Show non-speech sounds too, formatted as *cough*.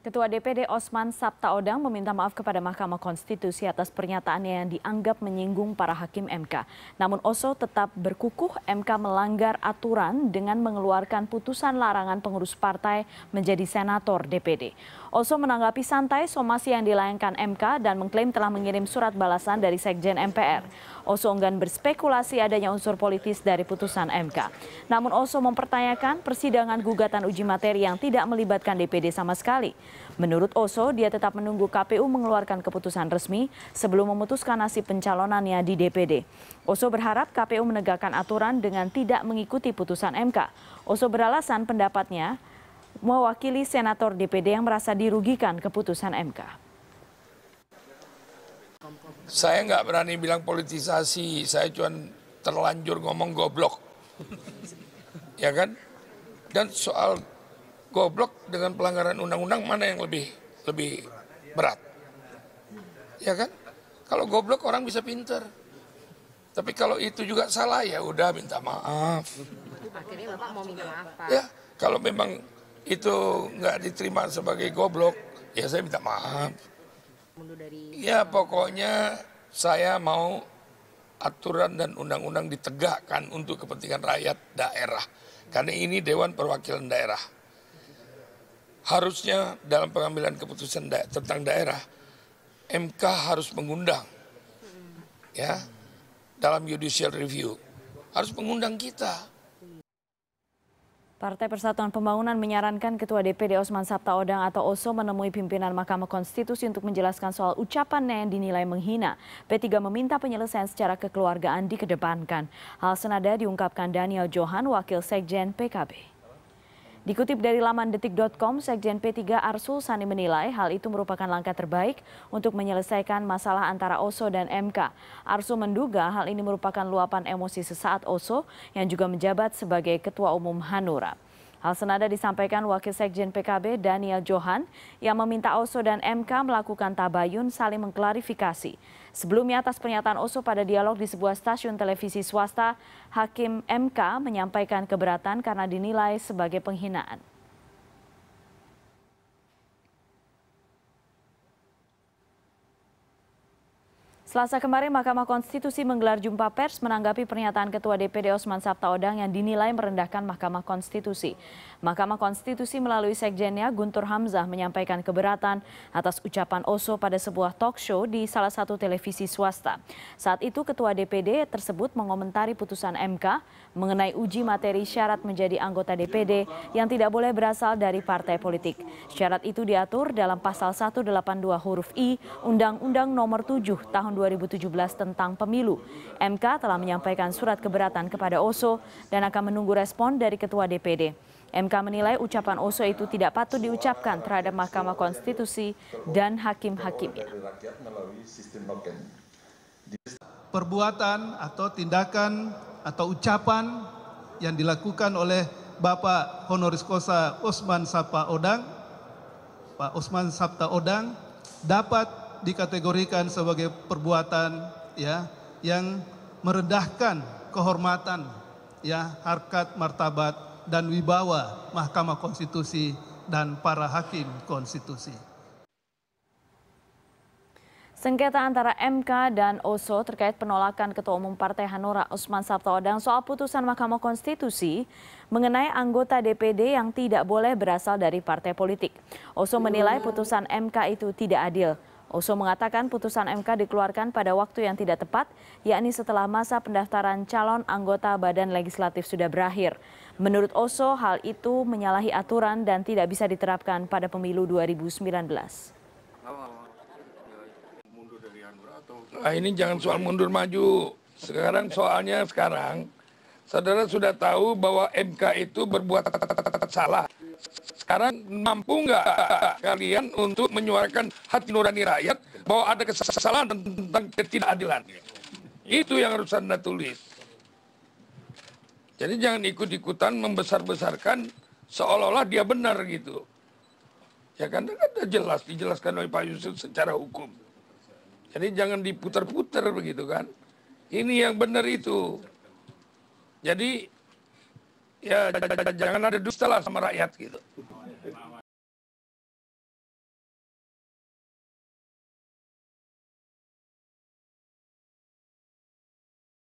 Ketua DPD Osman Sabtaodang meminta maaf kepada Mahkamah Konstitusi atas pernyataannya yang dianggap menyinggung para hakim MK. Namun Oso tetap berkukuh MK melanggar aturan dengan mengeluarkan putusan larangan pengurus partai menjadi senator DPD. Oso menanggapi santai somasi yang dilayangkan MK dan mengklaim telah mengirim surat balasan dari Sekjen MPR. Oso enggan berspekulasi adanya unsur politis dari putusan MK. Namun Oso mempertanyakan persidangan gugatan uji materi yang tidak melibatkan DPD sama sekali. Menurut Oso, dia tetap menunggu KPU mengeluarkan keputusan resmi sebelum memutuskan nasib pencalonannya di DPD. Oso berharap KPU menegakkan aturan dengan tidak mengikuti putusan MK. Oso beralasan pendapatnya mewakili senator DPD yang merasa dirugikan keputusan MK. Saya nggak berani bilang politisasi, saya cuma terlanjur ngomong goblok. *laughs* ya kan? Dan soal goblok dengan pelanggaran undang-undang mana yang lebih lebih berat? Ya kan? Kalau goblok orang bisa pinter. Tapi kalau itu juga salah ya udah minta maaf. Akhirnya Bapak mau minta maaf Ya, kalau memang itu nggak diterima sebagai goblok, ya saya minta maaf. Ya pokoknya saya mau aturan dan undang-undang ditegakkan untuk kepentingan rakyat daerah. Karena ini Dewan Perwakilan Daerah harusnya dalam pengambilan keputusan da tentang daerah MK harus mengundang ya dalam judicial review harus mengundang kita. Partai Persatuan Pembangunan menyarankan Ketua DPD Osman Odang atau Oso menemui pimpinan Mahkamah Konstitusi untuk menjelaskan soal ucapannya yang dinilai menghina. P3 meminta penyelesaian secara kekeluargaan dikedepankan. Hal senada diungkapkan Daniel Johan, Wakil Sekjen PKB. Dikutip dari laman detik.com, Sekjen P3 Arsul Sani menilai hal itu merupakan langkah terbaik untuk menyelesaikan masalah antara Oso dan MK. Arsul menduga hal ini merupakan luapan emosi sesaat Oso yang juga menjabat sebagai Ketua Umum Hanura. Hal senada disampaikan Wakil Sekjen PKB Daniel Johan yang meminta Oso dan MK melakukan tabayun saling mengklarifikasi. Sebelumnya atas pernyataan Oso pada dialog di sebuah stasiun televisi swasta, Hakim MK menyampaikan keberatan karena dinilai sebagai penghinaan. Selasa kemarin Mahkamah Konstitusi menggelar jumpa pers menanggapi pernyataan Ketua DPD Osman Sabtaodang yang dinilai merendahkan Mahkamah Konstitusi. Mahkamah Konstitusi melalui sekjennya Guntur Hamzah menyampaikan keberatan atas ucapan Oso pada sebuah talk show di salah satu televisi swasta. Saat itu Ketua DPD tersebut mengomentari putusan MK mengenai uji materi syarat menjadi anggota DPD yang tidak boleh berasal dari partai politik. Syarat itu diatur dalam pasal 182 huruf I Undang-Undang Nomor 7 Tahun 2017 tentang pemilu. MK telah menyampaikan surat keberatan kepada Oso dan akan menunggu respon dari Ketua DPD. MK menilai ucapan Oso itu tidak patut diucapkan terhadap Mahkamah Konstitusi dan hakim-hakimnya. Perbuatan atau tindakan atau ucapan yang dilakukan oleh Bapak Honoris Kosa Osman Sapa Odang, Pak Osman Sapta Odang dapat dikategorikan sebagai perbuatan ya yang merendahkan kehormatan ya harkat martabat dan wibawa Mahkamah Konstitusi dan para hakim konstitusi. Sengketa antara MK dan OSO terkait penolakan Ketua Umum Partai Hanura Usman Sabtaodang soal putusan Mahkamah Konstitusi mengenai anggota DPD yang tidak boleh berasal dari partai politik. OSO menilai putusan MK itu tidak adil. Oso mengatakan putusan MK dikeluarkan pada waktu yang tidak tepat, yakni setelah masa pendaftaran calon anggota badan legislatif sudah berakhir. Menurut Oso, hal itu menyalahi aturan dan tidak bisa diterapkan pada pemilu 2019. Nah, ini jangan soal mundur maju. Sekarang soalnya sekarang, saudara sudah tahu bahwa MK itu berbuat salah sekarang mampu nggak kalian untuk menyuarakan hati nurani rakyat bahwa ada kesalahan tentang ketidakadilan? Itu yang harus Anda tulis. Jadi jangan ikut-ikutan membesar-besarkan seolah-olah dia benar gitu. Ya kan, ada kan jelas dijelaskan oleh Pak Yusuf secara hukum. Jadi jangan diputar-putar begitu kan. Ini yang benar itu. Jadi ya jangan ada dusta lah sama rakyat gitu.